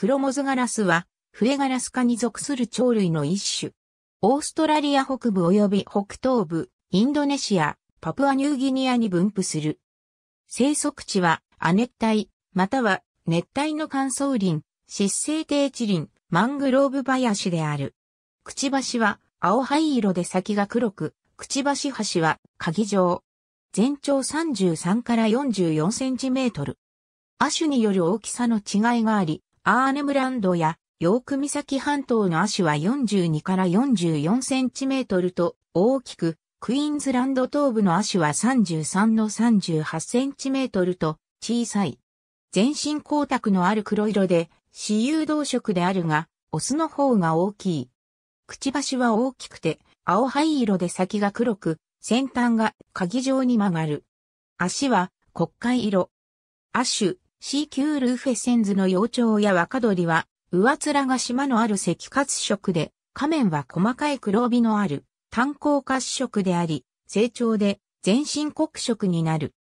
クロモズガラスは、フレガラス科に属する鳥類の一種。オーストラリア北部及び北東部、インドネシア、パプアニューギニアに分布する。生息地は、亜熱帯、または熱帯の乾燥林、湿性低地林、マングローブ林である。くちばしは青灰色で先が黒く、くちばし端は鍵状。全長33から44センチメートル。亜種による大きさの違いがあり、アーネムランドやヨーク岬半島の足は42から44センチメートルと大きく、クイーンズランド東部の足は33の38センチメートルと小さい。全身光沢のある黒色で、私有動色であるが、オスの方が大きい。くちばしは大きくて、青灰色で先が黒く、先端が鍵状に曲がる。足は、黒灰色。亜種、CQ ルーフェセンズの幼鳥や若鳥は、上面が島のある赤褐色で、仮面は細かい黒帯のある炭鉱褐色であり、成長で全身黒色になる。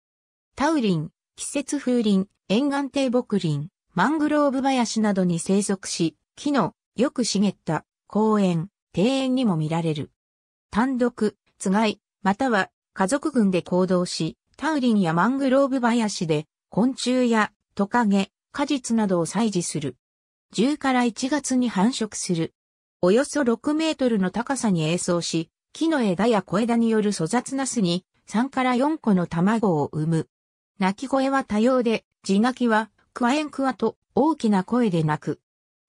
タウリン、季節風林、沿岸低木林、マングローブ林などに生息し、木のよく茂った公園、庭園にも見られる。単独、つがい、または家族群で行動し、タウリンやマングローブ林で昆虫やトカゲ、果実などを採取する。10から1月に繁殖する。およそ6メートルの高さに営巣し、木の枝や小枝による粗雑な巣に3から4個の卵を産む。鳴き声は多様で、地鳴きはクワエンクワと大きな声で鳴く。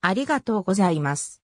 ありがとうございます。